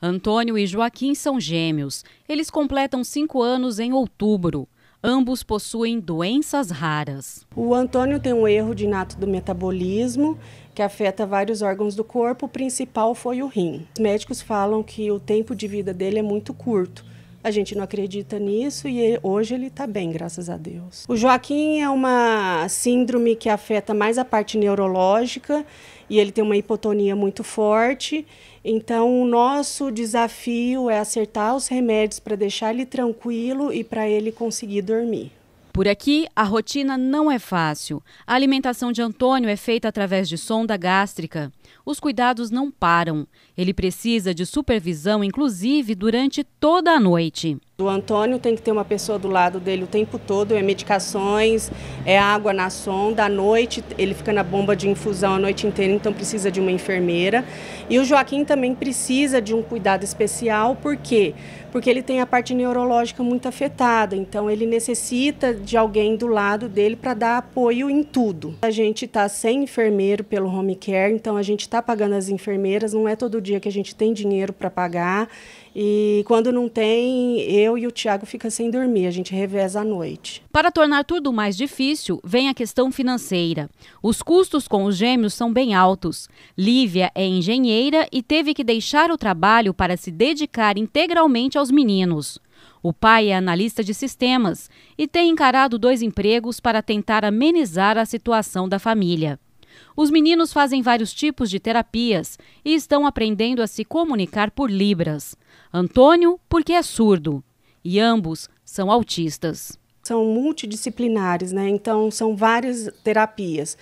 Antônio e Joaquim são gêmeos. Eles completam cinco anos em outubro. Ambos possuem doenças raras. O Antônio tem um erro de nato do metabolismo que afeta vários órgãos do corpo. O principal foi o rim. Os médicos falam que o tempo de vida dele é muito curto. A gente não acredita nisso e ele, hoje ele está bem, graças a Deus. O Joaquim é uma síndrome que afeta mais a parte neurológica e ele tem uma hipotonia muito forte. Então, o nosso desafio é acertar os remédios para deixar ele tranquilo e para ele conseguir dormir. Por aqui, a rotina não é fácil. A alimentação de Antônio é feita através de sonda gástrica. Os cuidados não param. Ele precisa de supervisão, inclusive, durante toda a noite. O Antônio tem que ter uma pessoa do lado dele o tempo todo, é medicações, é água na sonda, à noite ele fica na bomba de infusão a noite inteira, então precisa de uma enfermeira. E o Joaquim também precisa de um cuidado especial, por quê? Porque ele tem a parte neurológica muito afetada, então ele necessita de alguém do lado dele para dar apoio em tudo. A gente está sem enfermeiro pelo home care, então a gente está pagando as enfermeiras, não é todo dia que a gente tem dinheiro para pagar. E quando não tem, eu e o Tiago fica sem dormir, a gente reveza à noite. Para tornar tudo mais difícil, vem a questão financeira. Os custos com os gêmeos são bem altos. Lívia é engenheira e teve que deixar o trabalho para se dedicar integralmente aos meninos. O pai é analista de sistemas e tem encarado dois empregos para tentar amenizar a situação da família. Os meninos fazem vários tipos de terapias e estão aprendendo a se comunicar por Libras. Antônio, porque é surdo, e ambos são autistas. São multidisciplinares, né? Então, são várias terapias.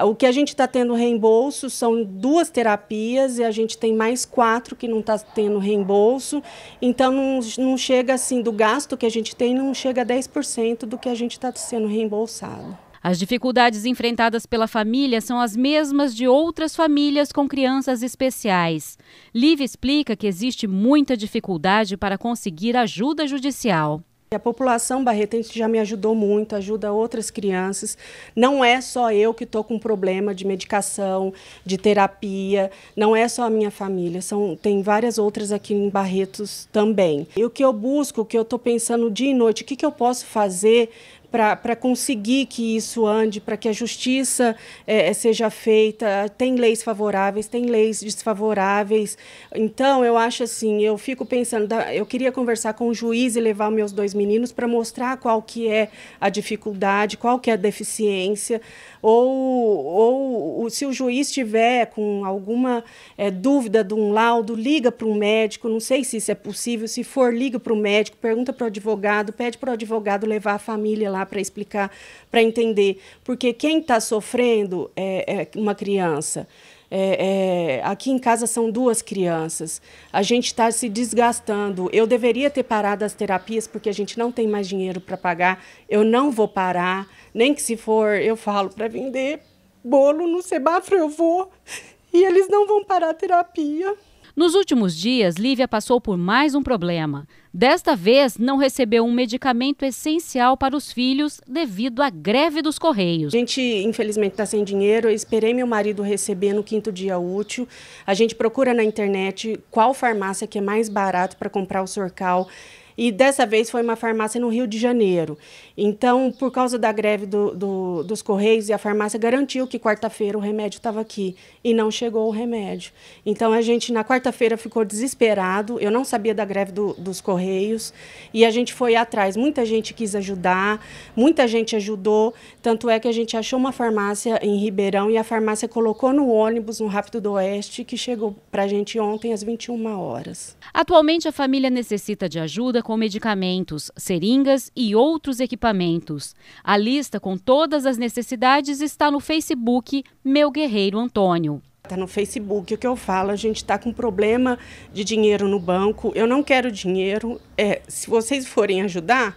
O que a gente está tendo reembolso são duas terapias e a gente tem mais quatro que não está tendo reembolso. Então, não, não chega assim, do gasto que a gente tem, não chega a 10% do que a gente está sendo reembolsado. As dificuldades enfrentadas pela família são as mesmas de outras famílias com crianças especiais. Liv explica que existe muita dificuldade para conseguir ajuda judicial. A população barretense já me ajudou muito, ajuda outras crianças. Não é só eu que estou com problema de medicação, de terapia, não é só a minha família, são, tem várias outras aqui em Barretos também. E o que eu busco, o que eu estou pensando dia e noite, o que, que eu posso fazer para conseguir que isso ande, para que a justiça é, é, seja feita. Tem leis favoráveis, tem leis desfavoráveis. Então, eu acho assim, eu fico pensando, eu queria conversar com o juiz e levar meus dois meninos para mostrar qual que é a dificuldade, qual que é a deficiência, ou, ou se o juiz tiver com alguma é, dúvida de um laudo, liga para um médico, não sei se isso é possível, se for, liga para o médico, pergunta para o advogado, pede para o advogado levar a família lá para explicar, para entender. Porque quem está sofrendo é, é uma criança. É, é, aqui em casa são duas crianças. A gente está se desgastando. Eu deveria ter parado as terapias porque a gente não tem mais dinheiro para pagar. Eu não vou parar, nem que se for, eu falo para vender bolo no semáforo, eu vou. E eles não vão parar a terapia. Nos últimos dias, Lívia passou por mais um problema. Desta vez, não recebeu um medicamento essencial para os filhos devido à greve dos Correios. A gente, infelizmente, está sem dinheiro. Eu esperei meu marido receber no quinto dia útil. A gente procura na internet qual farmácia que é mais barato para comprar o Sorcal. E dessa vez foi uma farmácia no Rio de Janeiro. Então, por causa da greve do, do, dos Correios, e a farmácia garantiu que quarta-feira o remédio estava aqui. E não chegou o remédio. Então, a gente, na quarta-feira, ficou desesperado. Eu não sabia da greve do, dos Correios. E a gente foi atrás. Muita gente quis ajudar, muita gente ajudou. Tanto é que a gente achou uma farmácia em Ribeirão e a farmácia colocou no ônibus, no Rápido do Oeste, que chegou para a gente ontem às 21 horas. Atualmente, a família necessita de ajuda com medicamentos, seringas e outros equipamentos. A lista com todas as necessidades está no Facebook Meu Guerreiro Antônio. Está no Facebook o que eu falo, a gente está com problema de dinheiro no banco, eu não quero dinheiro. É, se vocês forem ajudar,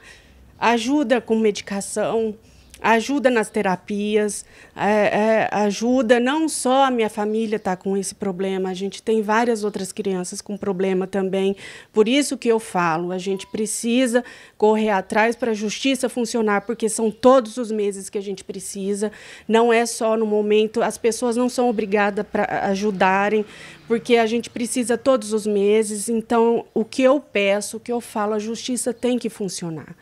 ajuda com medicação, ajuda nas terapias, é, é, ajuda não só a minha família está com esse problema, a gente tem várias outras crianças com problema também. Por isso que eu falo, a gente precisa correr atrás para a justiça funcionar, porque são todos os meses que a gente precisa, não é só no momento, as pessoas não são obrigadas para ajudarem, porque a gente precisa todos os meses. Então, o que eu peço, o que eu falo, a justiça tem que funcionar.